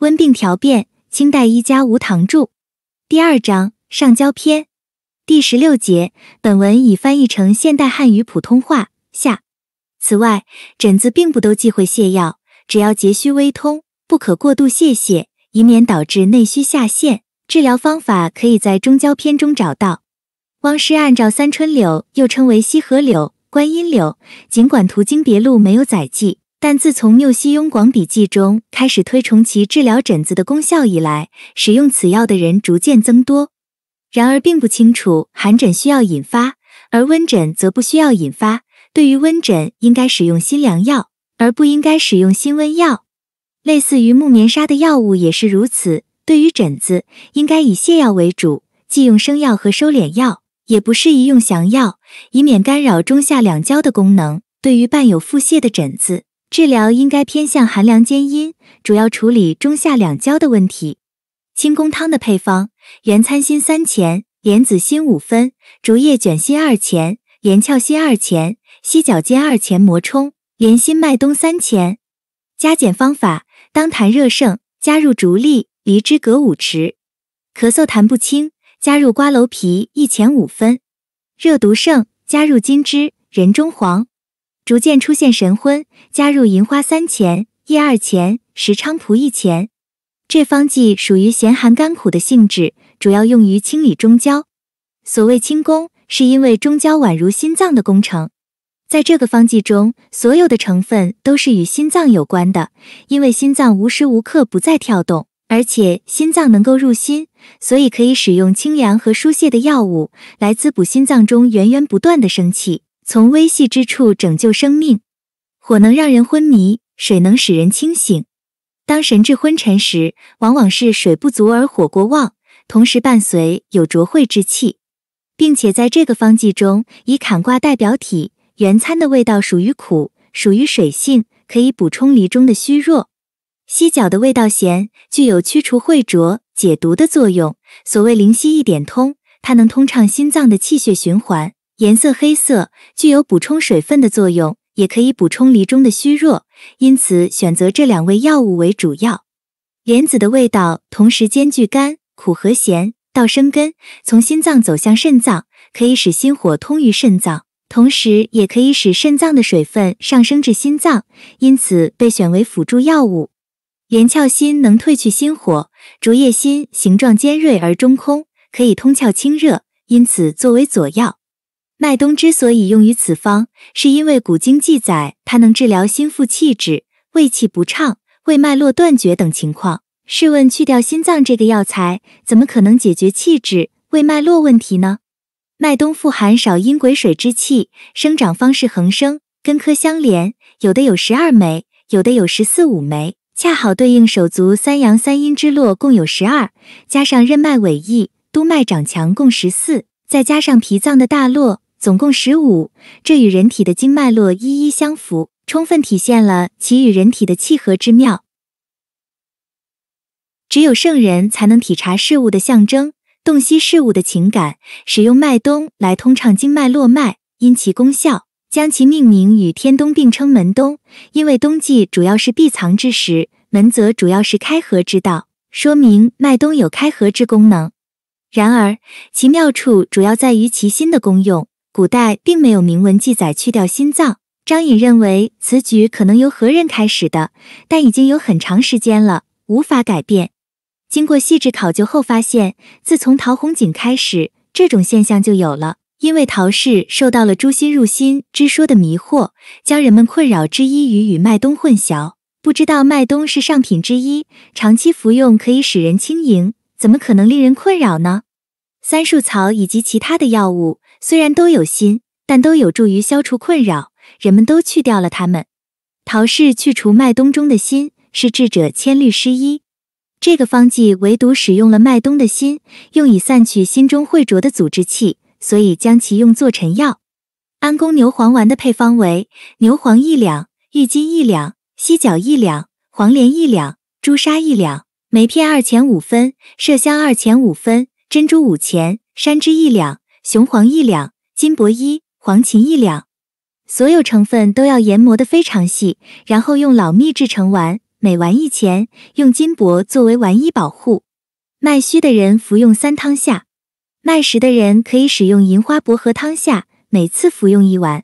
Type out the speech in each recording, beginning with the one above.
温病调变，清代医家吴瑭著。第二章上焦篇，第十六节。本文已翻译成现代汉语普通话。下。此外，疹子并不都忌讳泻药，只要结虚微通，不可过度泻以免导致内虚下陷。治疗方法可以在中焦篇中找到。汪师按照三春柳，又称为西河柳、观音柳，尽管《途经别路没有载记。但自从《缪西庸广笔记》中开始推崇其治疗疹子的功效以来，使用此药的人逐渐增多。然而，并不清楚寒疹需要引发，而温疹则不需要引发。对于温疹，应该使用辛凉药，而不应该使用辛温药。类似于木棉沙的药物也是如此。对于疹子，应该以泻药为主，既用生药和收敛药，也不适宜用降药，以免干扰中下两焦的功能。对于伴有腹泻的疹子，治疗应该偏向寒凉兼阴，主要处理中下两焦的问题。清宫汤的配方：原参心三钱，莲子心五分，竹叶卷心二钱，连翘心二钱，犀角尖二钱，磨冲莲心麦冬三钱。加减方法：当痰热盛，加入竹沥、梨汁隔五匙；咳嗽痰不清，加入瓜蒌皮一钱五分；热毒盛，加入金汁、人中黄。逐渐出现神昏，加入银花三钱、叶二钱、石菖蒲一钱。这方剂属于咸寒甘苦的性质，主要用于清理中焦。所谓清宫，是因为中焦宛如心脏的工程。在这个方剂中，所有的成分都是与心脏有关的，因为心脏无时无刻不在跳动，而且心脏能够入心，所以可以使用清凉和疏泄的药物来滋补心脏中源源不断的生气。从微细之处拯救生命，火能让人昏迷，水能使人清醒。当神志昏沉时，往往是水不足而火过旺，同时伴随有浊秽之气。并且在这个方剂中，以坎卦代表体，元参的味道属于苦，属于水性，可以补充离中的虚弱。犀角的味道咸，具有驱除秽浊、解毒的作用。所谓灵犀一点通，它能通畅心脏的气血循环。颜色黑色，具有补充水分的作用，也可以补充梨中的虚弱，因此选择这两味药物为主要。莲子的味道同时兼具甘、苦和咸，到生根，从心脏走向肾脏，可以使心火通于肾脏，同时也可以使肾脏的水分上升至心脏，因此被选为辅助药物。莲翘心能退去心火，竹叶心形状尖锐而中空，可以通窍清热，因此作为佐药。麦冬之所以用于此方，是因为古经记载它能治疗心腹气滞、胃气不畅、胃脉络断绝等情况。试问，去掉心脏这个药材，怎么可能解决气滞、胃脉络问题呢？麦冬富含少阴癸水之气，生长方式恒生，根科相连，有的有十二枚，有的有十四五枚，恰好对应手足三阳三阴之络共有十二，加上任脉尾翼、督脉长强共十四，再加上脾脏的大络。总共十五，这与人体的经脉络一一相符，充分体现了其与人体的契合之妙。只有圣人才能体察事物的象征，洞悉事物的情感。使用麦冬来通畅经脉络脉，因其功效，将其命名与天冬并称门冬。因为冬季主要是闭藏之时，门则主要是开合之道，说明麦冬有开合之功能。然而，其妙处主要在于其新的功用。古代并没有明文记载去掉心脏。张隐认为此举可能由何人开始的，但已经有很长时间了，无法改变。经过细致考究后发现，自从陶弘景开始，这种现象就有了。因为陶氏受到了“朱心入心”之说的迷惑，将人们困扰之一与麦冬混淆，不知道麦冬是上品之一，长期服用可以使人轻盈，怎么可能令人困扰呢？三树草以及其他的药物。虽然都有心，但都有助于消除困扰。人们都去掉了它们。陶氏去除麦冬中的心，是智者千虑之一。这个方剂唯独使用了麦冬的心，用以散去心中秽浊的阻滞气，所以将其用作臣药。安宫牛黄丸的配方为：牛黄一两、郁金一两、犀角一两、黄连一两、朱砂一两、梅片二钱五分、麝香二钱五分、珍珠五钱、山栀一两。雄黄一两，金箔一，黄芩一两，所有成分都要研磨的非常细，然后用老蜜制成丸，每丸一钱，用金箔作为丸衣保护。脉虚的人服用三汤下，脉实的人可以使用银花薄荷汤下，每次服用一丸。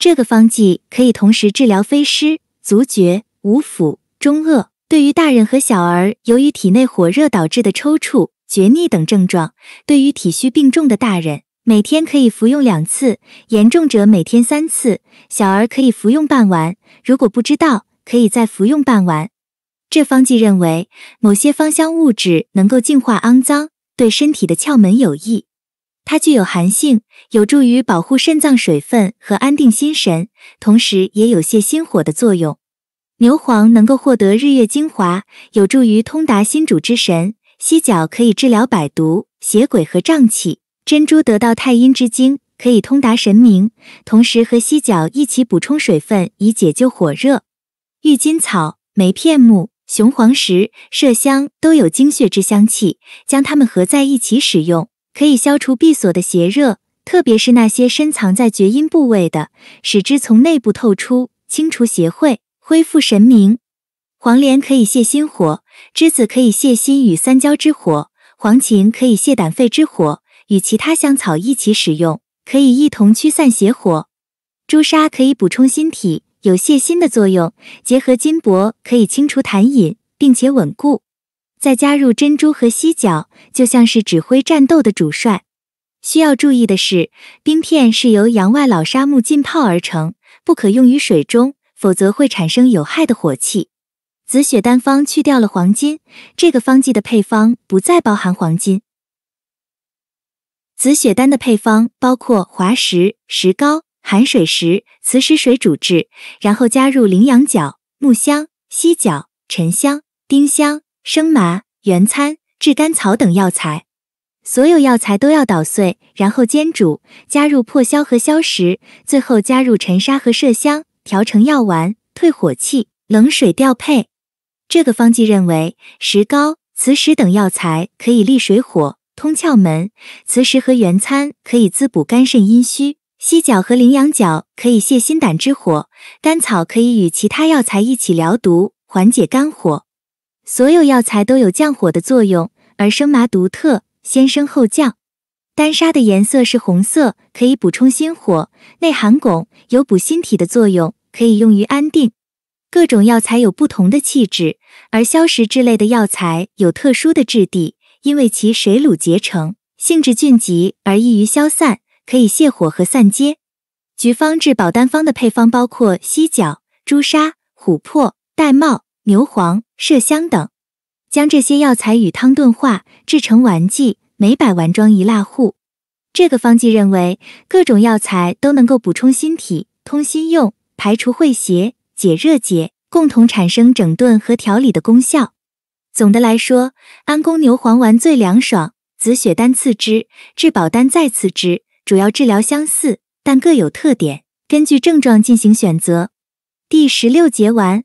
这个方剂可以同时治疗飞湿、足厥、五腑、中恶。对于大人和小儿，由于体内火热导致的抽搐、厥逆等症状，对于体虚病重的大人。每天可以服用两次，严重者每天三次。小儿可以服用半丸，如果不知道，可以再服用半丸。这方剂认为，某些芳香物质能够净化肮脏，对身体的窍门有益。它具有寒性，有助于保护肾脏水分和安定心神，同时也有些心火的作用。牛黄能够获得日月精华，有助于通达心主之神。犀角可以治疗百毒、邪鬼和胀气。珍珠得到太阴之精，可以通达神明，同时和犀角一起补充水分，以解救火热。郁金草、梅片木、雄黄石、麝香都有精血之香气，将它们合在一起使用，可以消除闭锁的邪热，特别是那些深藏在厥阴部位的，使之从内部透出，清除邪秽，恢复神明。黄连可以泄心火，栀子可以泻心与三焦之火，黄芩可以泻胆肺之火。与其他香草一起使用，可以一同驱散邪火。朱砂可以补充心体，有泻心的作用。结合金箔可以清除痰饮，并且稳固。再加入珍珠和犀角，就像是指挥战斗的主帅。需要注意的是，冰片是由洋外老沙木浸泡而成，不可用于水中，否则会产生有害的火气。紫雪丹方去掉了黄金，这个方剂的配方不再包含黄金。紫雪丹的配方包括滑石、石膏、含水石、磁石水煮制，然后加入羚羊角、木香、犀角、沉香、丁香、生麻、元参、炙甘草等药材。所有药材都要捣碎，然后煎煮，加入破消和消石，最后加入沉沙和麝香，调成药丸。退火气，冷水调配。这个方剂认为石膏、磁石等药材可以利水火。通窍门，磁石和元参可以滋补肝肾阴虚，犀角和羚羊角可以泻心胆之火，甘草可以与其他药材一起疗毒，缓解肝火。所有药材都有降火的作用，而生麻独特，先升后降。丹砂的颜色是红色，可以补充心火，内含汞，有补心体的作用，可以用于安定。各种药材有不同的气质，而消食之类的药材有特殊的质地。因为其水乳结成，性质峻急而易于消散，可以泻火和散结。菊方治保丹方的配方包括犀角、朱砂、琥珀、玳瑁、牛黄、麝香等，将这些药材与汤炖化制成丸剂，每百丸装一蜡户。这个方剂认为各种药材都能够补充心体，通心用，排除秽邪，解热结，共同产生整顿和调理的功效。总的来说，安宫牛黄丸最凉爽，紫雪丹次之，至宝丹再次之。主要治疗相似，但各有特点，根据症状进行选择。第十六节丸。